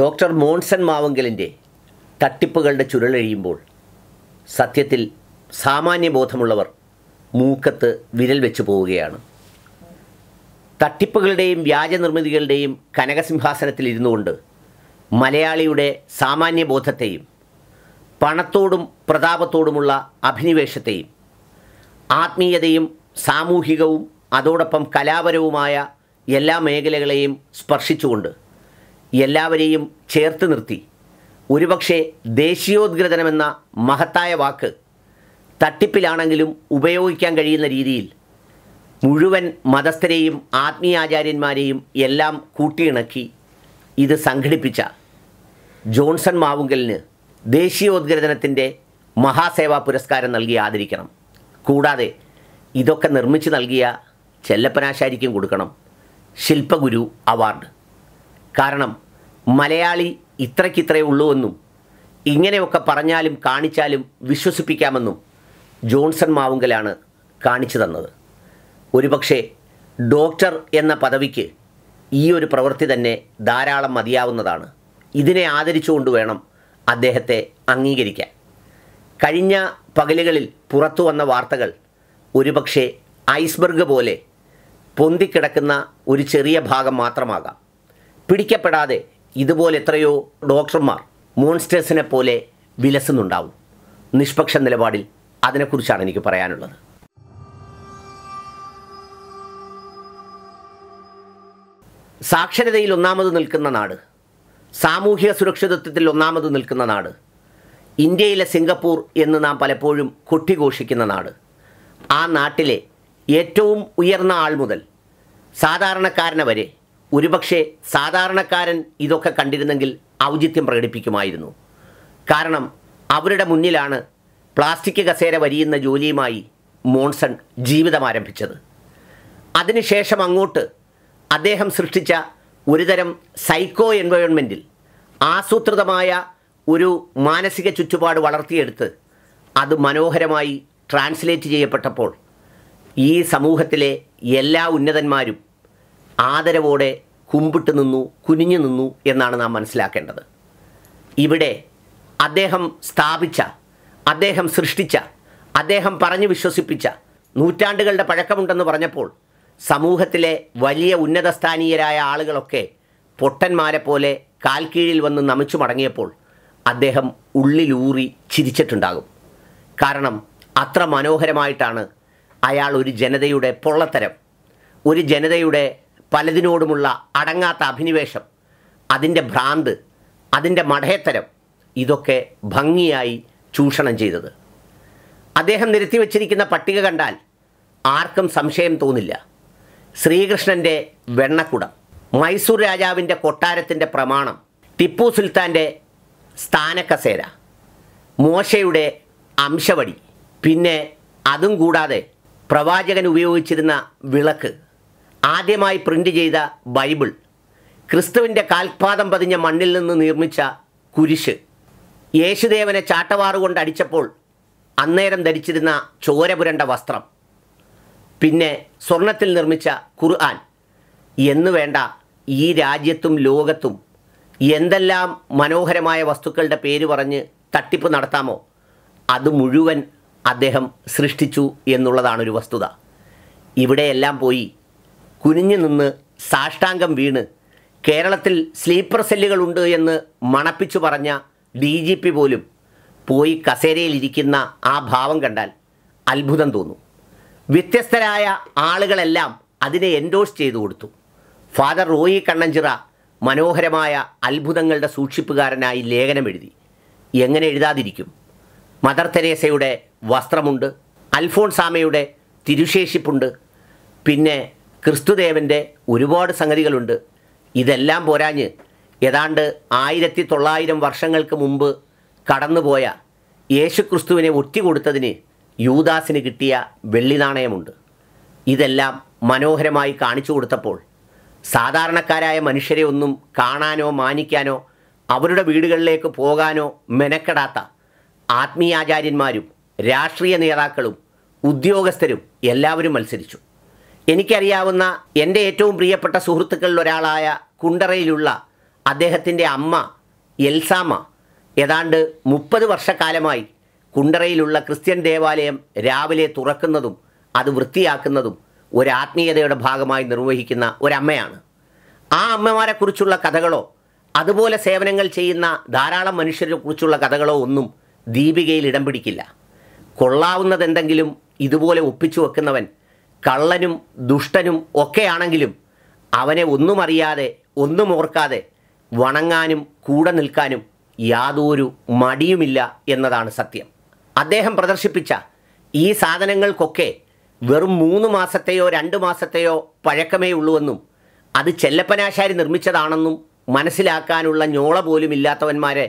doctor Monson മാവങ്കലിൻ്റെ തട്ടിപ്പുകളുടെ ചുരുളഴിയുമ്പോൾ സത്യത്തിൽ ബോധമുള്ളവർ മൂക്കത്ത് വിരൽ വെച്ചു പോവുകയാണ് തട്ടിപ്പുകളുടെയും വ്യാജനിർമ്മിതികളുടെയും കനകസിംഹാസനത്തിൽ ഇരുന്നു കൊണ്ട് മലയാളിയുടെ ബോധത്തെയും പണത്തോടും പ്രതാപത്തോടുമുള്ള അഭിനിവേശത്തെയും ആത്മീയതയും സാമൂഹികവും അതോടൊപ്പം കലാപരവുമായ എല്ലാ മേഖലകളെയും സ്പർശിച്ചുകൊണ്ട് എല്ലാവരെയും ചേർത്ത് നിർത്തി ഒരുപക്ഷെ ദേശീയോദ്ഗ്രഥനമെന്ന മഹത്തായ വാക്ക് തട്ടിപ്പിലാണെങ്കിലും ഉപയോഗിക്കാൻ കഴിയുന്ന രീതിയിൽ മുഴുവൻ മതസ്ഥരെയും ആത്മീയാചാര്യന്മാരെയും എല്ലാം കൂട്ടിയിണക്കി ഇത് സംഘടിപ്പിച്ച ജോൺസൺ മാവുങ്കലിന് ദേശീയോദ്ഗ്രഥനത്തിൻ്റെ മഹാസേവാ പുരസ്കാരം നൽകി ആദരിക്കണം കൂടാതെ ഇതൊക്കെ നിർമ്മിച്ച് നൽകിയ ചെല്ലപ്പനാശാരിക്കും കൊടുക്കണം ശില്പഗുരു അവാർഡ് കാരണം മലയാളി ഇത്രയ്ക്കിത്രേ ഉള്ളൂ എന്നും ഇങ്ങനെയൊക്കെ പറഞ്ഞാലും കാണിച്ചാലും വിശ്വസിപ്പിക്കാമെന്നും ജോൺസൺ മാവുങ്കലാണ് കാണിച്ചു തന്നത് ഒരുപക്ഷെ ഡോക്ടർ എന്ന പദവിക്ക് ഈ ഒരു പ്രവൃത്തി തന്നെ ധാരാളം മതിയാവുന്നതാണ് ഇതിനെ ആദരിച്ചുകൊണ്ട് വേണം അദ്ദേഹത്തെ അംഗീകരിക്കാൻ കഴിഞ്ഞ പകലുകളിൽ പുറത്തു വന്ന വാർത്തകൾ ഒരുപക്ഷെ ഐസ്ബർഗ് പോലെ പൊന്തിക്കിടക്കുന്ന ഒരു ചെറിയ ഭാഗം മാത്രമാകാം പിടിക്കപ്പെടാതെ ഇതുപോലെ എത്രയോ ഡോക്ടർമാർ മോൺസ്റ്റേഴ്സിനെ പോലെ വിലസുന്നുണ്ടാവും നിഷ്പക്ഷ നിലപാടിൽ അതിനെക്കുറിച്ചാണ് എനിക്ക് പറയാനുള്ളത് സാക്ഷരതയിൽ ഒന്നാമത് നിൽക്കുന്ന നാട് സാമൂഹിക സുരക്ഷിതത്വത്തിൽ ഒന്നാമത് നിൽക്കുന്ന നാട് ഇന്ത്യയിലെ സിംഗപ്പൂർ എന്ന് നാം പലപ്പോഴും കൊട്ടിഘോഷിക്കുന്ന നാട് ആ നാട്ടിലെ ഏറ്റവും ഉയർന്ന ആൾ മുതൽ സാധാരണക്കാരനെ വരെ ഒരുപക്ഷെ സാധാരണക്കാരൻ ഇതൊക്കെ കണ്ടിരുന്നെങ്കിൽ ഔചിത്യം പ്രകടിപ്പിക്കുമായിരുന്നു കാരണം അവരുടെ മുന്നിലാണ് പ്ലാസ്റ്റിക് കസേര വരിയുന്ന ജോലിയുമായി മോൺസൺ ജീവിതം ആരംഭിച്ചത് അതിനുശേഷം അങ്ങോട്ട് അദ്ദേഹം സൃഷ്ടിച്ച ഒരുതരം സൈക്കോ എൻവയോൺമെൻറ്റിൽ ആസൂത്രിതമായ ഒരു മാനസിക ചുറ്റുപാട് വളർത്തിയെടുത്ത് അത് മനോഹരമായി ട്രാൻസ്ലേറ്റ് ചെയ്യപ്പെട്ടപ്പോൾ ഈ സമൂഹത്തിലെ എല്ലാ ഉന്നതന്മാരും ആദരവോടെ കുമ്പിട്ട് നിന്നു കുനിഞ്ഞു നിന്നു എന്നാണ് നാം മനസ്സിലാക്കേണ്ടത് ഇവിടെ അദ്ദേഹം സ്ഥാപിച്ച അദ്ദേഹം സൃഷ്ടിച്ച അദ്ദേഹം പറഞ്ഞു വിശ്വസിപ്പിച്ച നൂറ്റാണ്ടുകളുടെ പഴക്കമുണ്ടെന്ന് പറഞ്ഞപ്പോൾ സമൂഹത്തിലെ വലിയ ഉന്നതസ്ഥാനീയരായ ആളുകളൊക്കെ പൊട്ടന്മാരെ പോലെ കാൽക്കീഴിൽ വന്ന് നമിച്ചു മടങ്ങിയപ്പോൾ അദ്ദേഹം ഉള്ളിലൂറി ചിരിച്ചിട്ടുണ്ടാകും കാരണം അത്ര മനോഹരമായിട്ടാണ് അയാൾ ഒരു ജനതയുടെ പൊള്ളത്തരം ഒരു ജനതയുടെ പലതിനോടുമുള്ള അടങ്ങാത്ത അഭിനിവേശം അതിൻ്റെ ഭ്രാന്ത് അതിൻ്റെ മഠേത്തരം ഇതൊക്കെ ഭംഗിയായി ചൂഷണം ചെയ്തത് അദ്ദേഹം നിരത്തിവെച്ചിരിക്കുന്ന പട്ടിക കണ്ടാൽ ആർക്കും സംശയം തോന്നില്ല ശ്രീകൃഷ്ണൻ്റെ വെണ്ണക്കുടം മൈസൂർ രാജാവിൻ്റെ കൊട്ടാരത്തിൻ്റെ പ്രമാണം ടിപ്പു സുൽത്താൻ്റെ സ്ഥാനക്കസേര മോശയുടെ അംശവടി പിന്നെ അതും കൂടാതെ പ്രവാചകൻ ഉപയോഗിച്ചിരുന്ന വിളക്ക് ആദ്യമായി പ്രിൻ്റ് ചെയ്ത ബൈബിൾ ക്രിസ്തുവിൻ്റെ കാൽപാദം പതിഞ്ഞ മണ്ണിൽ നിന്ന് നിർമ്മിച്ച കുരിശ് യേശുദേവനെ ചാട്ടവാറുകൊണ്ട് അടിച്ചപ്പോൾ അന്നേരം ധരിച്ചിരുന്ന ചോരപുരണ്ട വസ്ത്രം പിന്നെ സ്വർണത്തിൽ നിർമ്മിച്ച ഖുർആൻ എന്നു വേണ്ട ഈ രാജ്യത്തും ലോകത്തും എന്തെല്ലാം മനോഹരമായ വസ്തുക്കളുടെ പേര് പറഞ്ഞ് തട്ടിപ്പ് നടത്താമോ അത് മുഴുവൻ അദ്ദേഹം സൃഷ്ടിച്ചു എന്നുള്ളതാണൊരു വസ്തുത ഇവിടെയെല്ലാം പോയി കുനിഞ്ഞു നിന്ന് സാഷ്ടാംഗം വീണ് കേരളത്തിൽ സ്ലീപ്പർ സെല്ലുകളുണ്ട് എന്ന് മണപ്പിച്ചു പറഞ്ഞ ഡി ജി പി പോലും പോയി കസേരയിലിരിക്കുന്ന ആ ഭാവം കണ്ടാൽ അത്ഭുതം തോന്നും വ്യത്യസ്തരായ ആളുകളെല്ലാം അതിനെ എൻഡോഴ്സ് ചെയ്തു കൊടുത്തു ഫാദർ റോയി കണ്ണഞ്ചിറ മനോഹരമായ അത്ഭുതങ്ങളുടെ സൂക്ഷിപ്പുകാരനായി ലേഖനം എഴുതി എങ്ങനെ എഴുതാതിരിക്കും മദർ തെരേസയുടെ വസ്ത്രമുണ്ട് അൽഫോൺസാമയുടെ തിരുശേഷിപ്പുണ്ട് പിന്നെ ക്രിസ്തുദേവൻ്റെ ഒരുപാട് സംഗതികളുണ്ട് ഇതെല്ലാം പോരാഞ്ഞ് ഏതാണ്ട് ആയിരത്തി തൊള്ളായിരം വർഷങ്ങൾക്ക് മുമ്പ് കടന്നുപോയ യേശുക്രിസ്തുവിനെ ഒറ്റിക്കൊടുത്തതിന് യൂദാസിന് കിട്ടിയ വെള്ളി നാണയമുണ്ട് ഇതെല്ലാം മനോഹരമായി കാണിച്ചു കൊടുത്തപ്പോൾ സാധാരണക്കാരായ മനുഷ്യരെ ഒന്നും കാണാനോ മാനിക്കാനോ അവരുടെ വീടുകളിലേക്ക് പോകാനോ മെനക്കെടാത്ത ആത്മീയാചാര്യന്മാരും രാഷ്ട്രീയ നേതാക്കളും ഉദ്യോഗസ്ഥരും എല്ലാവരും മത്സരിച്ചു എനിക്കറിയാവുന്ന എൻ്റെ ഏറ്റവും പ്രിയപ്പെട്ട സുഹൃത്തുക്കളിൽ ഒരാളായ കുണ്ടറയിലുള്ള അദ്ദേഹത്തിൻ്റെ അമ്മ എൽസാമ ഏതാണ്ട് മുപ്പത് വർഷക്കാലമായി കുണ്ടറയിലുള്ള ക്രിസ്ത്യൻ ദേവാലയം രാവിലെ തുറക്കുന്നതും അത് വൃത്തിയാക്കുന്നതും ഒരു ആത്മീയതയുടെ ഭാഗമായി നിർവഹിക്കുന്ന ഒരമ്മയാണ് ആ അമ്മമാരെക്കുറിച്ചുള്ള കഥകളോ അതുപോലെ സേവനങ്ങൾ ചെയ്യുന്ന ധാരാളം മനുഷ്യരെക്കുറിച്ചുള്ള കഥകളോ ഒന്നും ദീപികയിൽ ഇടം പിടിക്കില്ല കൊള്ളാവുന്നതെന്തെങ്കിലും ഇതുപോലെ ഒപ്പിച്ചു വെക്കുന്നവൻ കള്ളനും ദുഷ്ടനും ഒക്കെയാണെങ്കിലും അവനെ ഒന്നും അറിയാതെ ഒന്നും ഓർക്കാതെ വണങ്ങാനും കൂടെ നിൽക്കാനും യാതൊരു മടിയുമില്ല എന്നതാണ് സത്യം അദ്ദേഹം പ്രദർശിപ്പിച്ച ഈ സാധനങ്ങൾക്കൊക്കെ വെറും മൂന്ന് മാസത്തെയോ രണ്ട് മാസത്തെയോ പഴക്കമേ ഉള്ളൂവെന്നും അത് ചെല്ലപ്പനാശാരി നിർമ്മിച്ചതാണെന്നും മനസ്സിലാക്കാനുള്ള ഞോള പോലും ഇല്ലാത്തവന്മാരെ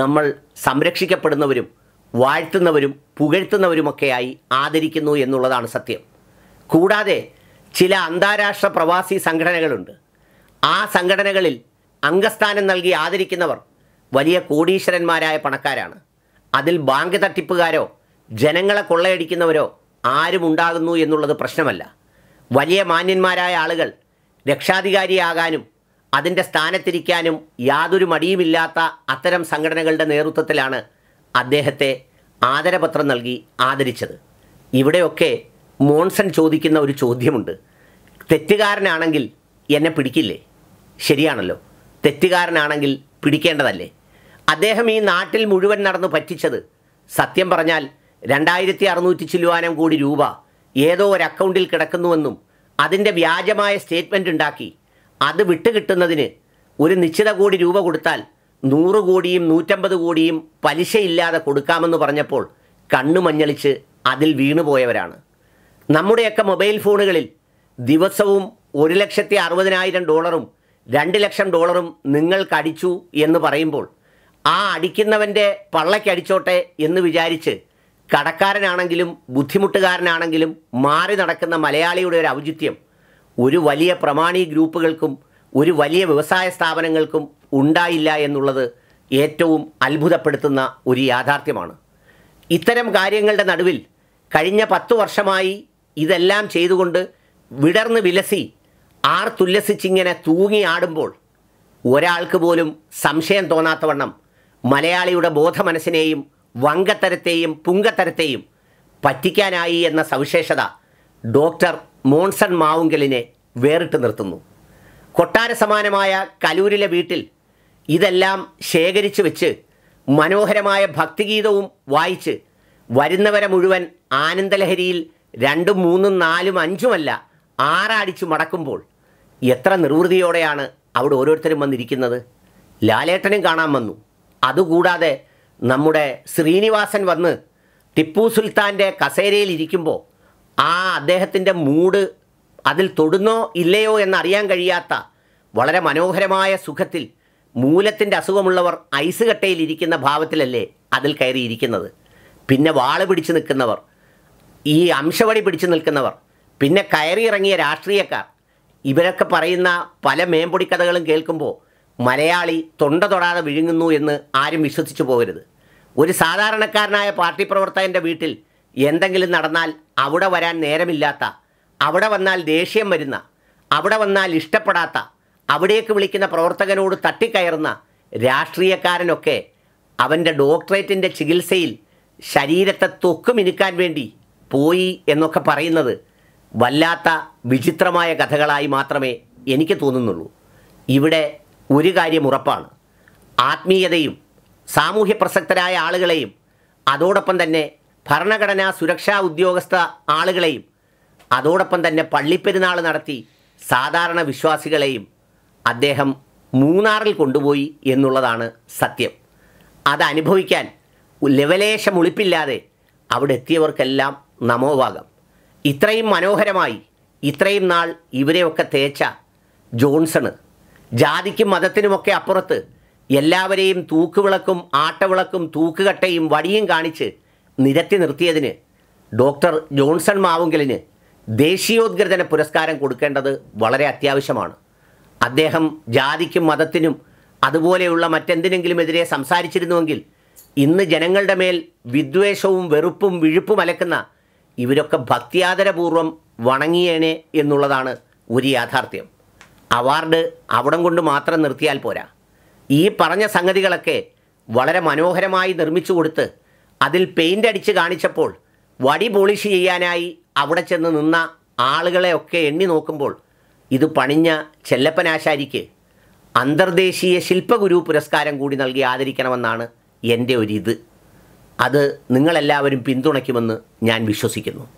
നമ്മൾ സംരക്ഷിക്കപ്പെടുന്നവരും വാഴ്ത്തുന്നവരും പുകഴ്ത്തുന്നവരുമൊക്കെയായി ആദരിക്കുന്നു എന്നുള്ളതാണ് സത്യം കൂടാതെ ചില അന്താരാഷ്ട്ര പ്രവാസി സംഘടനകളുണ്ട് ആ സംഘടനകളിൽ അംഗസ്ഥാനം നൽകി ആദരിക്കുന്നവർ വലിയ കോടീശ്വരന്മാരായ പണക്കാരാണ് അതിൽ ബാങ്ക് തട്ടിപ്പുകാരോ ജനങ്ങളെ കൊള്ളയടിക്കുന്നവരോ ആരും ഉണ്ടാകുന്നു എന്നുള്ളത് പ്രശ്നമല്ല വലിയ മാന്യന്മാരായ ആളുകൾ രക്ഷാധികാരിയാകാനും അതിൻ്റെ സ്ഥാനത്തിരിക്കാനും യാതൊരു മടിയുമില്ലാത്ത അത്തരം സംഘടനകളുടെ നേതൃത്വത്തിലാണ് അദ്ദേഹത്തെ ആദരപത്രം നൽകി ആദരിച്ചത് ഇവിടെയൊക്കെ മോൺസൺ ചോദിക്കുന്ന ഒരു ചോദ്യമുണ്ട് തെറ്റുകാരനാണെങ്കിൽ എന്നെ പിടിക്കില്ലേ ശരിയാണല്ലോ തെറ്റുകാരനാണെങ്കിൽ പിടിക്കേണ്ടതല്ലേ അദ്ദേഹം ഈ നാട്ടിൽ മുഴുവൻ നടന്നു പറ്റിച്ചത് സത്യം പറഞ്ഞാൽ രണ്ടായിരത്തി അറുന്നൂറ്റി ചില്ലുവാനം കോടി രൂപ ഏതോ ഒരു അക്കൗണ്ടിൽ കിടക്കുന്നുവെന്നും അതിൻ്റെ വ്യാജമായ സ്റ്റേറ്റ്മെൻ്റ് ഉണ്ടാക്കി അത് വിട്ടുകിട്ടുന്നതിന് ഒരു നിശ്ചിത കോടി രൂപ കൊടുത്താൽ നൂറ് കോടിയും നൂറ്റമ്പത് കോടിയും പലിശയില്ലാതെ കൊടുക്കാമെന്ന് പറഞ്ഞപ്പോൾ കണ്ണു മഞ്ഞളിച്ച് അതിൽ വീണുപോയവരാണ് നമ്മുടെയൊക്കെ മൊബൈൽ ഫോണുകളിൽ ദിവസവും ഒരു ലക്ഷത്തി അറുപതിനായിരം ഡോളറും രണ്ട് ലക്ഷം ഡോളറും നിങ്ങൾക്കടിച്ചു എന്ന് പറയുമ്പോൾ ആ അടിക്കുന്നവൻ്റെ പള്ളയ്ക്കടിച്ചോട്ടെ എന്ന് വിചാരിച്ച് കടക്കാരനാണെങ്കിലും ബുദ്ധിമുട്ടുകാരനാണെങ്കിലും മാറി നടക്കുന്ന മലയാളിയുടെ ഒരു ഔചിത്യം ഒരു വലിയ പ്രമാണി ഗ്രൂപ്പുകൾക്കും ഒരു വലിയ വ്യവസായ സ്ഥാപനങ്ങൾക്കും ഉണ്ടായില്ല എന്നുള്ളത് ഏറ്റവും അത്ഭുതപ്പെടുത്തുന്ന ഒരു യാഥാർത്ഥ്യമാണ് ഇത്തരം കാര്യങ്ങളുടെ നടുവിൽ കഴിഞ്ഞ പത്തു വർഷമായി ഇതെല്ലാം ചെയ്തുകൊണ്ട് വിടർന്ന് വിലസി ആർ തുല്ലസിച്ചിങ്ങനെ തൂങ്ങിയാടുമ്പോൾ ഒരാൾക്ക് പോലും സംശയം തോന്നാത്തവണ്ണം മലയാളിയുടെ ബോധമനസ്സിനെയും വങ്കത്തരത്തെയും പുങ്കത്തരത്തെയും പറ്റിക്കാനായി എന്ന സവിശേഷത ഡോക്ടർ മോൺസൺ മാവുങ്കലിനെ വേറിട്ട് നിർത്തുന്നു കൊട്ടാര സമാനമായ കലൂരിലെ വീട്ടിൽ ഇതെല്ലാം ശേഖരിച്ചു വെച്ച് മനോഹരമായ ഭക്തിഗീതവും വായിച്ച് വരുന്നവരെ മുഴുവൻ ആനന്ദലഹരിയിൽ രണ്ടും മൂന്നും നാലും അഞ്ചുമല്ല ആറാടിച്ചു മടക്കുമ്പോൾ എത്ര നിർവൃതിയോടെയാണ് അവിടെ ഓരോരുത്തരും വന്നിരിക്കുന്നത് ലാലേട്ടനും കാണാൻ വന്നു അതുകൂടാതെ നമ്മുടെ ശ്രീനിവാസൻ വന്ന് ടിപ്പു സുൽത്താൻ്റെ കസേരയിൽ ഇരിക്കുമ്പോൾ ആ അദ്ദേഹത്തിൻ്റെ മൂഡ് അതിൽ തൊടുന്നോ ഇല്ലയോ എന്നറിയാൻ കഴിയാത്ത വളരെ മനോഹരമായ സുഖത്തിൽ മൂലത്തിൻ്റെ അസുഖമുള്ളവർ ഐസ് കട്ടയിൽ ഇരിക്കുന്ന ഭാവത്തിലല്ലേ അതിൽ കയറിയിരിക്കുന്നത് പിന്നെ വാള് പിടിച്ച് നിൽക്കുന്നവർ ഈ അംശവടി പിടിച്ചു നിൽക്കുന്നവർ പിന്നെ കയറിയിറങ്ങിയ രാഷ്ട്രീയക്കാർ ഇവരൊക്കെ പറയുന്ന പല മേമ്പൊടി കഥകളും കേൾക്കുമ്പോൾ മലയാളി തൊണ്ട തൊടാതെ വിഴുങ്ങുന്നു എന്ന് ആരും വിശ്വസിച്ചു പോകരുത് ഒരു സാധാരണക്കാരനായ പാർട്ടി പ്രവർത്തകൻ്റെ വീട്ടിൽ എന്തെങ്കിലും നടന്നാൽ അവിടെ വരാൻ നേരമില്ലാത്ത അവിടെ വന്നാൽ ദേഷ്യം വരുന്ന അവിടെ വന്നാൽ ഇഷ്ടപ്പെടാത്ത അവിടേക്ക് വിളിക്കുന്ന പ്രവർത്തകനോട് തട്ടിക്കയറുന്ന രാഷ്ട്രീയക്കാരനൊക്കെ അവൻ്റെ ഡോക്ടറേറ്റിൻ്റെ ചികിത്സയിൽ ശരീരത്തെ തൊക്കുമിനുക്കാൻ വേണ്ടി പോയി എന്നൊക്കെ പറയുന്നത് വല്ലാത്ത വിചിത്രമായ കഥകളായി മാത്രമേ എനിക്ക് തോന്നുന്നുള്ളൂ ഇവിടെ ഒരു കാര്യം ഉറപ്പാണ് ആത്മീയതയും സാമൂഹ്യ പ്രസക്തരായ ആളുകളെയും അതോടൊപ്പം തന്നെ ഭരണഘടനാ സുരക്ഷാ ഉദ്യോഗസ്ഥ ആളുകളെയും അതോടൊപ്പം തന്നെ പള്ളിപ്പെരുന്നാൾ നടത്തി സാധാരണ വിശ്വാസികളെയും അദ്ദേഹം മൂന്നാറിൽ കൊണ്ടുപോയി എന്നുള്ളതാണ് സത്യം അത് അനുഭവിക്കാൻ ലെവലേശം ഒളിപ്പില്ലാതെ അവിടെ എത്തിയവർക്കെല്ലാം നമോവാകം ഇത്രയും മനോഹരമായി ഇത്രയും നാൾ ഇവരെയൊക്കെ തേച്ച ജോൺസണ് ജാതിക്കും മതത്തിനുമൊക്കെ അപ്പുറത്ത് എല്ലാവരെയും തൂക്കുവിളക്കും ആട്ടവിളക്കും തൂക്കുകട്ടയും വടിയും കാണിച്ച് നിരത്തി നിർത്തിയതിന് ഡോക്ടർ ജോൺസൺ മാവുങ്കലിന് ദേശീയോദ്ഗ്രഥന പുരസ്കാരം കൊടുക്കേണ്ടത് വളരെ അത്യാവശ്യമാണ് അദ്ദേഹം ജാതിക്കും മതത്തിനും അതുപോലെയുള്ള മറ്റെന്തിനെങ്കിലും എതിരെ സംസാരിച്ചിരുന്നുവെങ്കിൽ ഇന്ന് ജനങ്ങളുടെ മേൽ വിദ്വേഷവും വെറുപ്പും വിഴുപ്പും അലക്കുന്ന ഇവരൊക്കെ ഭക്തിയാദരപൂർവം വണങ്ങിയേനെ എന്നുള്ളതാണ് ഒരു യാഥാർത്ഥ്യം അവാർഡ് അവിടം കൊണ്ട് മാത്രം നിർത്തിയാൽ പോരാ ഈ പറഞ്ഞ സംഗതികളൊക്കെ വളരെ മനോഹരമായി നിർമ്മിച്ചു കൊടുത്ത് അതിൽ പെയിൻ്റ് അടിച്ച് കാണിച്ചപ്പോൾ വടി പോളിഷ് ചെയ്യാനായി അവിടെ ചെന്ന് നിന്ന ആളുകളെയൊക്കെ എണ്ണി നോക്കുമ്പോൾ ഇത് പണിഞ്ഞ ചെല്ലപ്പനാശാരിക്ക് അന്തർദേശീയ ശില്പഗുരു പുരസ്കാരം കൂടി നൽകി ആദരിക്കണമെന്നാണ് എൻ്റെ ഒരിത് അത് നിങ്ങളെല്ലാവരും പിന്തുണയ്ക്കുമെന്ന് ഞാൻ വിശ്വസിക്കുന്നു